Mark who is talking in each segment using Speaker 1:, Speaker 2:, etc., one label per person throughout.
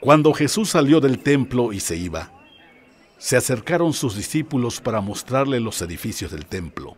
Speaker 1: Cuando Jesús salió del templo y se iba, se acercaron sus discípulos para mostrarle los edificios del templo.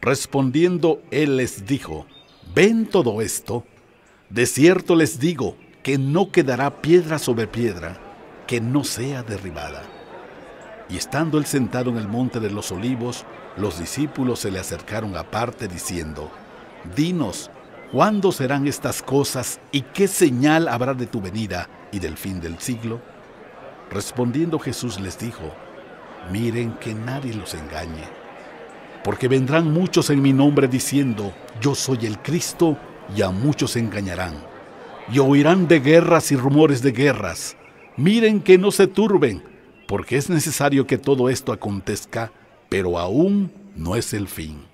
Speaker 1: Respondiendo, él les dijo, ¿ven todo esto? De cierto les digo que no quedará piedra sobre piedra que no sea derribada. Y estando él sentado en el monte de los olivos, los discípulos se le acercaron aparte diciendo, Dinos, ¿Cuándo serán estas cosas y qué señal habrá de tu venida y del fin del siglo? Respondiendo Jesús les dijo, miren que nadie los engañe, porque vendrán muchos en mi nombre diciendo, yo soy el Cristo, y a muchos engañarán, y oirán de guerras y rumores de guerras. Miren que no se turben, porque es necesario que todo esto acontezca, pero aún no es el fin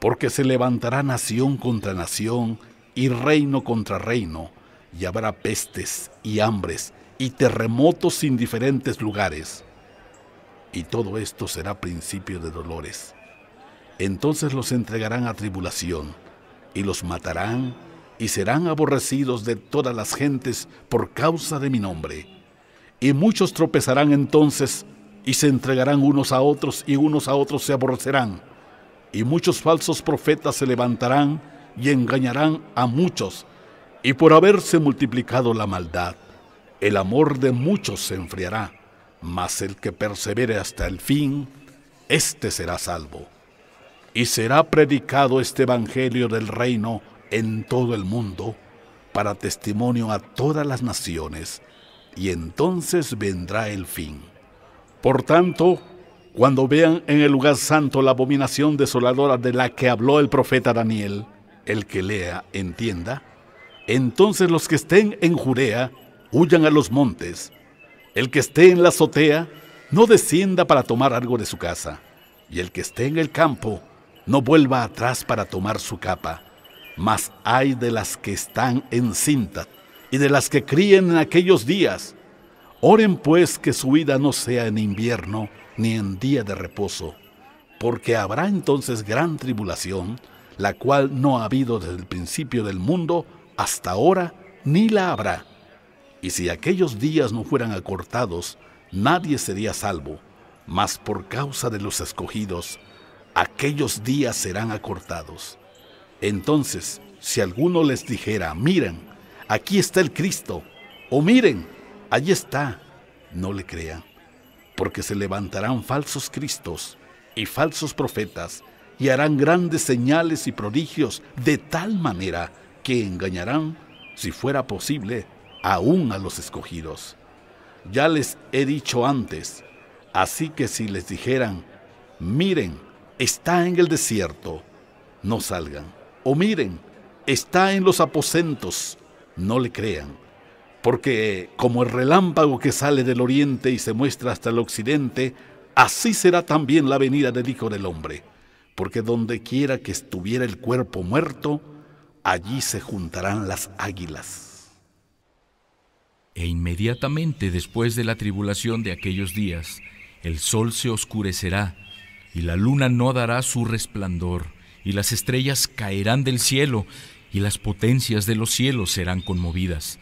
Speaker 1: porque se levantará nación contra nación y reino contra reino, y habrá pestes y hambres y terremotos en diferentes lugares. Y todo esto será principio de dolores. Entonces los entregarán a tribulación, y los matarán, y serán aborrecidos de todas las gentes por causa de mi nombre. Y muchos tropezarán entonces, y se entregarán unos a otros, y unos a otros se aborrecerán y muchos falsos profetas se levantarán y engañarán a muchos, y por haberse multiplicado la maldad, el amor de muchos se enfriará, mas el que persevere hasta el fin, éste será salvo. Y será predicado este Evangelio del reino en todo el mundo, para testimonio a todas las naciones, y entonces vendrá el fin. Por tanto, cuando vean en el lugar santo la abominación desoladora de la que habló el profeta Daniel, el que lea entienda, entonces los que estén en Judea huyan a los montes. El que esté en la azotea no descienda para tomar algo de su casa, y el que esté en el campo no vuelva atrás para tomar su capa. Mas hay de las que están en cinta, y de las que críen en aquellos días. Oren pues que su vida no sea en invierno, ni en día de reposo, porque habrá entonces gran tribulación, la cual no ha habido desde el principio del mundo hasta ahora, ni la habrá. Y si aquellos días no fueran acortados, nadie sería salvo, mas por causa de los escogidos, aquellos días serán acortados. Entonces, si alguno les dijera, miren, aquí está el Cristo, o miren, allí está, no le crean porque se levantarán falsos cristos y falsos profetas, y harán grandes señales y prodigios de tal manera que engañarán, si fuera posible, aún a los escogidos. Ya les he dicho antes, así que si les dijeran, miren, está en el desierto, no salgan, o miren, está en los aposentos, no le crean porque como el relámpago que sale del oriente y se muestra hasta el occidente, así será también la venida del Hijo del Hombre, porque donde quiera que estuviera el cuerpo muerto, allí se juntarán las águilas.
Speaker 2: E inmediatamente después de la tribulación de aquellos días, el sol se oscurecerá, y la luna no dará su resplandor, y las estrellas caerán del cielo, y las potencias de los cielos serán conmovidas.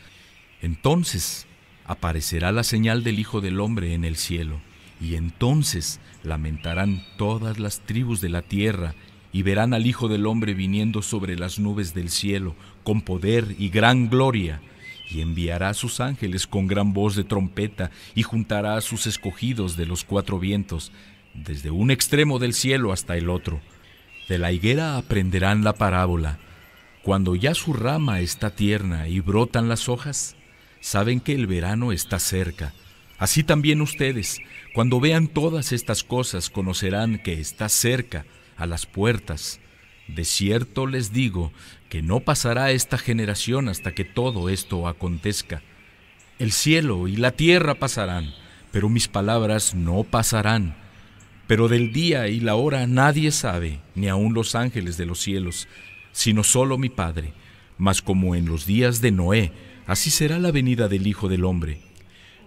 Speaker 2: Entonces aparecerá la señal del Hijo del Hombre en el cielo, y entonces lamentarán todas las tribus de la tierra, y verán al Hijo del Hombre viniendo sobre las nubes del cielo, con poder y gran gloria, y enviará a sus ángeles con gran voz de trompeta, y juntará a sus escogidos de los cuatro vientos, desde un extremo del cielo hasta el otro. De la higuera aprenderán la parábola. Cuando ya su rama está tierna y brotan las hojas, saben que el verano está cerca. Así también ustedes, cuando vean todas estas cosas, conocerán que está cerca, a las puertas. De cierto les digo que no pasará esta generación hasta que todo esto acontezca. El cielo y la tierra pasarán, pero mis palabras no pasarán. Pero del día y la hora nadie sabe, ni aun los ángeles de los cielos, sino solo mi Padre mas como en los días de Noé, así será la venida del Hijo del Hombre.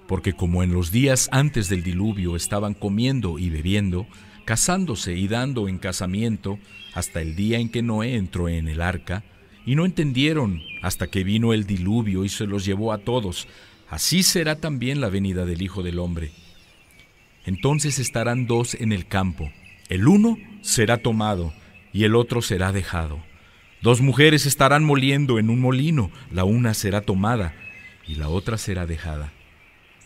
Speaker 2: Porque como en los días antes del diluvio estaban comiendo y bebiendo, casándose y dando en casamiento, hasta el día en que Noé entró en el arca, y no entendieron hasta que vino el diluvio y se los llevó a todos, así será también la venida del Hijo del Hombre. Entonces estarán dos en el campo, el uno será tomado y el otro será dejado. Dos mujeres estarán moliendo en un molino, la una será tomada y la otra será dejada.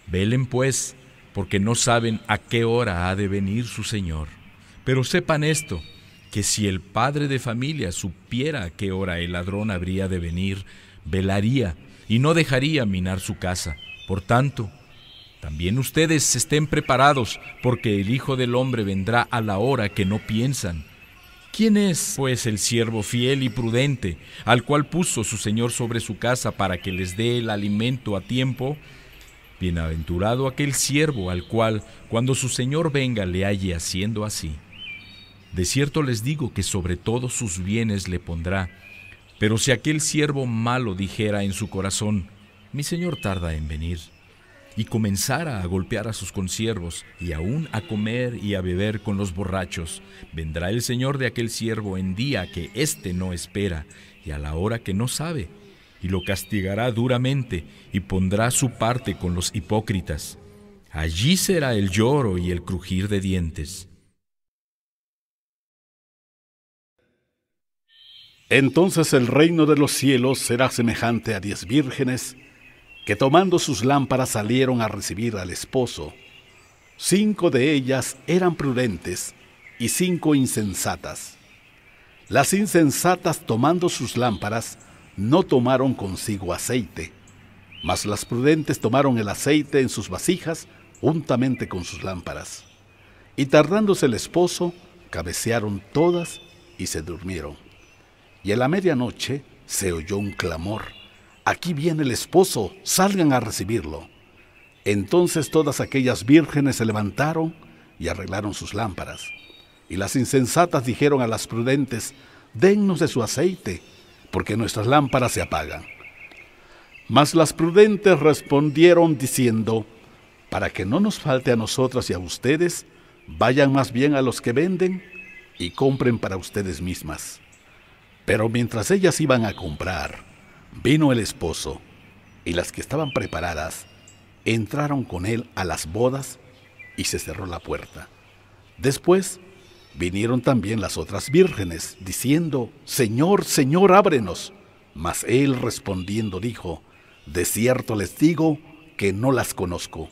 Speaker 2: Velen pues, porque no saben a qué hora ha de venir su Señor. Pero sepan esto, que si el padre de familia supiera a qué hora el ladrón habría de venir, velaría y no dejaría minar su casa. Por tanto, también ustedes estén preparados, porque el Hijo del Hombre vendrá a la hora que no piensan. ¿Quién es, pues, el siervo fiel y prudente, al cual puso su Señor sobre su casa para que les dé el alimento a tiempo? Bienaventurado aquel siervo al cual, cuando su Señor venga, le halle haciendo así. De cierto les digo que sobre todos sus bienes le pondrá. Pero si aquel siervo malo dijera en su corazón, mi Señor tarda en venir, y comenzara a golpear a sus consiervos, y aún a comer y a beber con los borrachos, vendrá el señor de aquel siervo en día que éste no espera, y a la hora que no sabe, y lo castigará duramente, y pondrá su parte con los hipócritas. Allí será el lloro y el crujir de dientes.
Speaker 1: Entonces el reino de los cielos será semejante a diez vírgenes, tomando sus lámparas salieron a recibir al esposo. Cinco de ellas eran prudentes y cinco insensatas. Las insensatas tomando sus lámparas no tomaron consigo aceite, mas las prudentes tomaron el aceite en sus vasijas juntamente con sus lámparas. Y tardándose el esposo, cabecearon todas y se durmieron. Y a la medianoche se oyó un clamor aquí viene el esposo, salgan a recibirlo. Entonces todas aquellas vírgenes se levantaron y arreglaron sus lámparas. Y las insensatas dijeron a las prudentes, dennos de su aceite, porque nuestras lámparas se apagan. Mas las prudentes respondieron diciendo, para que no nos falte a nosotras y a ustedes, vayan más bien a los que venden y compren para ustedes mismas. Pero mientras ellas iban a comprar, Vino el esposo, y las que estaban preparadas entraron con él a las bodas y se cerró la puerta. Después vinieron también las otras vírgenes, diciendo, Señor, Señor, ábrenos. Mas él respondiendo dijo, De cierto les digo que no las conozco.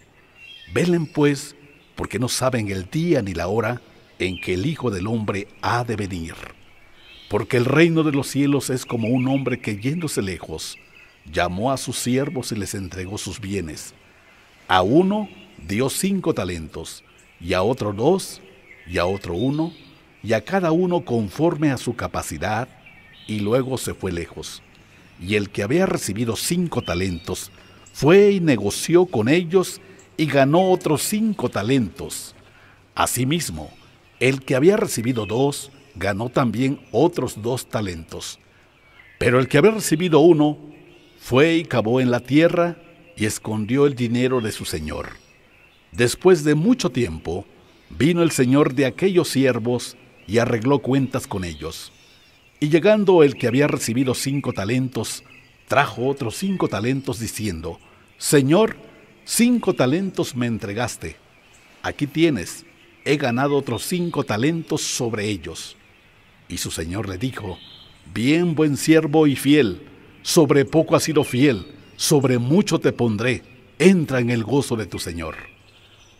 Speaker 1: Velen pues, porque no saben el día ni la hora en que el Hijo del Hombre ha de venir porque el reino de los cielos es como un hombre que yéndose lejos, llamó a sus siervos y les entregó sus bienes. A uno dio cinco talentos, y a otro dos, y a otro uno, y a cada uno conforme a su capacidad, y luego se fue lejos. Y el que había recibido cinco talentos, fue y negoció con ellos, y ganó otros cinco talentos. Asimismo, el que había recibido dos, ganó también otros dos talentos. Pero el que había recibido uno fue y cavó en la tierra y escondió el dinero de su señor. Después de mucho tiempo, vino el señor de aquellos siervos y arregló cuentas con ellos. Y llegando el que había recibido cinco talentos, trajo otros cinco talentos diciendo, Señor, cinco talentos me entregaste. Aquí tienes, he ganado otros cinco talentos sobre ellos. Y su señor le dijo, Bien buen siervo y fiel, sobre poco has sido fiel, sobre mucho te pondré, entra en el gozo de tu señor.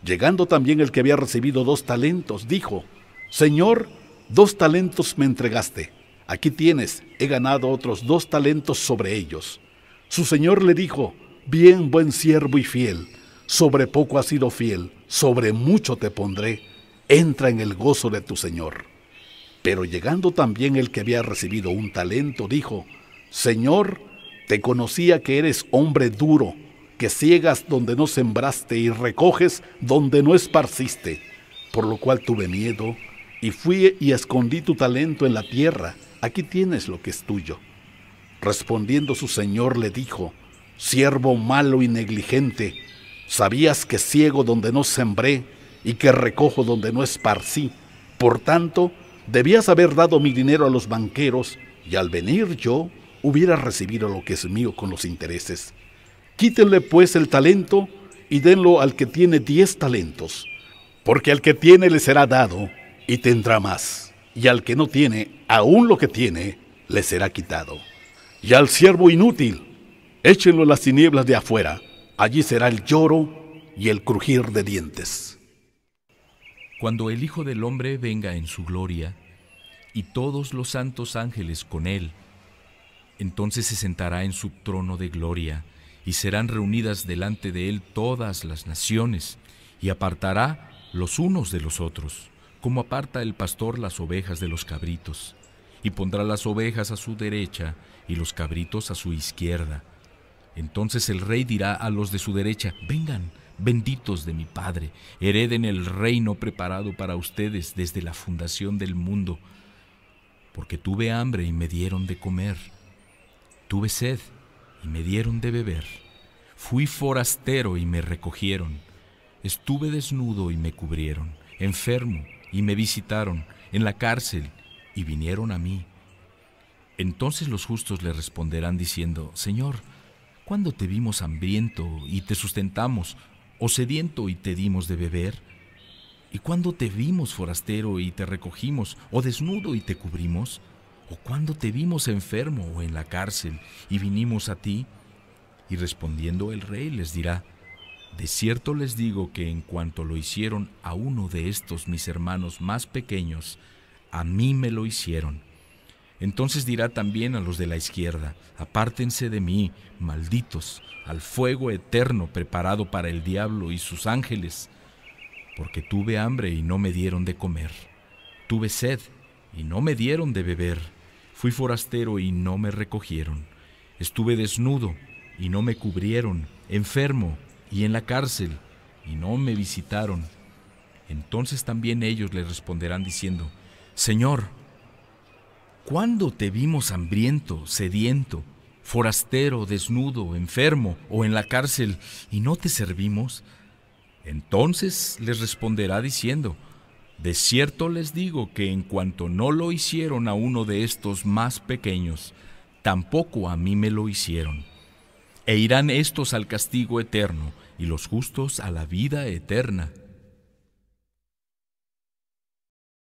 Speaker 1: Llegando también el que había recibido dos talentos, dijo, Señor, dos talentos me entregaste, aquí tienes, he ganado otros dos talentos sobre ellos. Su señor le dijo, Bien buen siervo y fiel, sobre poco has sido fiel, sobre mucho te pondré, entra en el gozo de tu señor. Pero llegando también el que había recibido un talento, dijo, Señor, te conocía que eres hombre duro, que ciegas donde no sembraste y recoges donde no esparciste, por lo cual tuve miedo y fui y escondí tu talento en la tierra, aquí tienes lo que es tuyo. Respondiendo su señor le dijo, siervo malo y negligente, sabías que ciego donde no sembré y que recojo donde no esparcí, por tanto, debías haber dado mi dinero a los banqueros y al venir yo hubiera recibido lo que es mío con los intereses. Quítenle pues el talento y denlo al que tiene diez talentos, porque al que tiene le será dado y tendrá más, y al que no tiene, aún lo que tiene, le será quitado. Y al siervo inútil, échenlo a las tinieblas de afuera, allí será el lloro y el crujir de dientes
Speaker 2: cuando el Hijo del Hombre venga en su gloria y todos los santos ángeles con él. Entonces se sentará en su trono de gloria y serán reunidas delante de él todas las naciones y apartará los unos de los otros, como aparta el pastor las ovejas de los cabritos, y pondrá las ovejas a su derecha y los cabritos a su izquierda. Entonces el rey dirá a los de su derecha, vengan, Benditos de mi Padre, hereden el reino preparado para ustedes desde la fundación del mundo, porque tuve hambre y me dieron de comer, tuve sed y me dieron de beber, fui forastero y me recogieron, estuve desnudo y me cubrieron, enfermo y me visitaron, en la cárcel y vinieron a mí. Entonces los justos le responderán diciendo, Señor, ¿cuándo te vimos hambriento y te sustentamos? o sediento y te dimos de beber? ¿Y cuando te vimos forastero y te recogimos, o desnudo y te cubrimos? ¿O cuando te vimos enfermo o en la cárcel y vinimos a ti? Y respondiendo el rey les dirá, De cierto les digo que en cuanto lo hicieron a uno de estos mis hermanos más pequeños, a mí me lo hicieron. Entonces dirá también a los de la izquierda, apártense de mí, malditos, al fuego eterno preparado para el diablo y sus ángeles, porque tuve hambre y no me dieron de comer, tuve sed y no me dieron de beber, fui forastero y no me recogieron, estuve desnudo y no me cubrieron, enfermo y en la cárcel y no me visitaron. Entonces también ellos le responderán diciendo, Señor, ¿Cuándo te vimos hambriento, sediento, forastero, desnudo, enfermo o en la cárcel y no te servimos? Entonces les responderá diciendo, de cierto les digo que en cuanto no lo hicieron a uno de estos más pequeños, tampoco a mí me lo hicieron. E irán estos al castigo eterno y los justos a la vida eterna.